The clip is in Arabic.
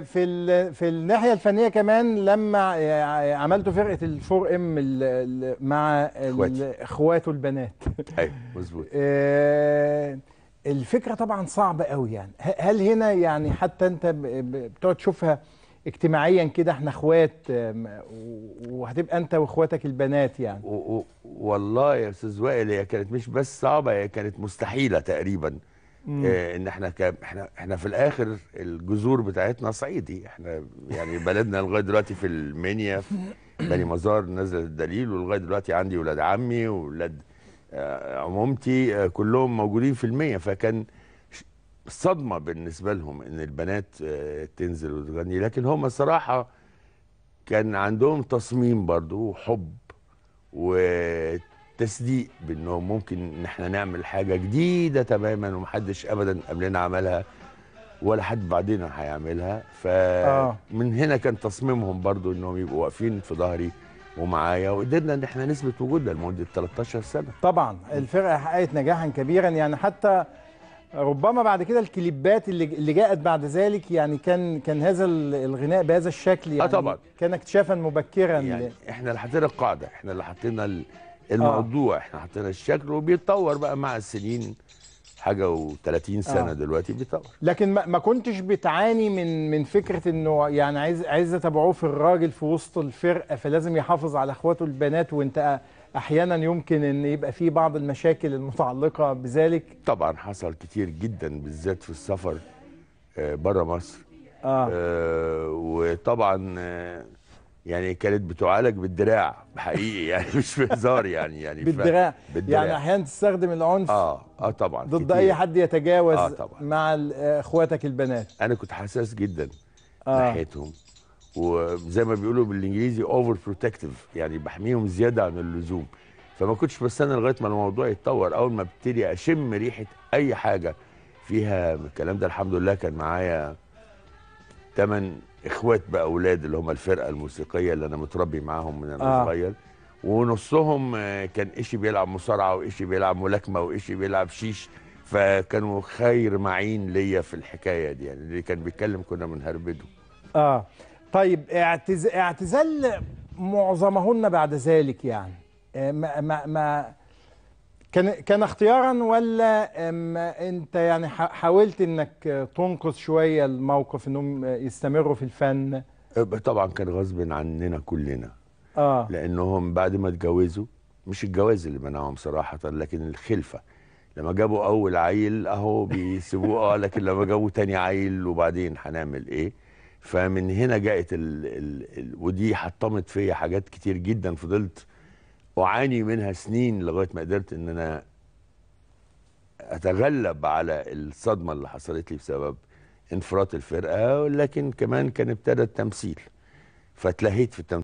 في في الناحيه الفنيه كمان لما عملتوا فرقه الفور ام مع اخواته البنات ايوه مظبوط آه، الفكره طبعا صعبه قوي يعني هل هنا يعني حتى انت بتقعد تشوفها اجتماعيا كده احنا اخوات وهتبقى انت واخواتك البنات يعني والله يا استاذ وائل هي كانت مش بس صعبه هي كانت مستحيله تقريبا آه، ان احنا ك... احنا احنا في الاخر الجذور بتاعتنا صعيدي احنا يعني بلدنا لغايه دلوقتي في المنيا في بني مزار نزل الدليل ولغايه دلوقتي عندي ولاد عمي ولاد آه، عمومتي آه، كلهم موجودين في المنيا فكان صدمه بالنسبه لهم ان البنات تنزل وتغني لكن هم الصراحه كان عندهم تصميم برضو وحب وت تصديق بانه ممكن ان احنا نعمل حاجه جديده تماما ومحدش ابدا قبلنا عملها ولا حد بعدين هيعملها فمن آه. هنا كان تصميمهم برضو انهم يبقوا واقفين في ظهري ومعايا وقدرنا ان احنا نثبت وجودنا لمده 13 سنه طبعا الفرقه حققت نجاحا كبيرا يعني حتى ربما بعد كده الكليبات اللي اللي جاءت بعد ذلك يعني كان كان هذا الغناء بهذا الشكل آه، يعني اه طبعا كان اكتشافا مبكرا يعني احنا اللي حطينا القاعده احنا اللي حطينا الموضوع آه. احنا حطينا الشكل وبيتطور بقى مع السنين حاجه و30 آه. سنه آه. دلوقتي بيتطور لكن ما, ما كنتش بتعاني من من فكره انه يعني عايز عايز اتابعه في الراجل في وسط الفرقه فلازم يحافظ على اخواته البنات وانت احيانا يمكن ان يبقى في بعض المشاكل المتعلقه بذلك طبعا حصل كتير جدا بالذات في السفر آه، بره مصر آه. آه وطبعا آه يعني كانت بتعالج بالدراع حقيقي يعني مش بهزار يعني يعني بالدراع. بالدراع يعني احيانا تستخدم العنف اه اه طبعا ضد كتير. اي حد يتجاوز آه طبعا. مع آه، اخواتك البنات انا كنت حساس جدا آه. ناحيتهم وزي ما بيقولوا بالانجليزي اوفر بروتكتيف يعني بحميهم زياده عن اللزوم فما كنتش بستنى لغايه ما الموضوع يتطور اول ما ابتدي اشم ريحه اي حاجه فيها الكلام ده الحمد لله كان معايا 8 اخوات بقى اولاد اللي هم الفرقه الموسيقيه اللي انا متربي معاهم من انا آه. صغير ونصهم كان إشي بيلعب مصارعه وإشي بيلعب ملاكمه وإشي بيلعب شيش فكانوا خير معين ليا في الحكايه دي يعني اللي كان بيتكلم كنا بنهربده اه طيب اعتزل, اعتزال معظمهن بعد ذلك يعني آه، ما ما, ما كان كان اختيارا ولا انت يعني حاولت انك تنقص شويه الموقف انهم يستمروا في الفن طبعا كان غصب عننا كلنا اه لانهم بعد ما اتجوزوا مش الجواز اللي منعهم صراحه لكن الخلفه لما جابوا اول عيل اهو بيسيبوه اه لكن لما جابوا تاني عيل وبعدين هنعمل ايه فمن هنا جاءت ال ال ال ودي حطمت فيا حاجات كتير جدا فضلت اعاني منها سنين لغايه ما قدرت ان انا اتغلب على الصدمه اللي حصلت لي بسبب انفراط الفرقه لكن كمان كان ابتدى التمثيل فتلهيت في التمثيل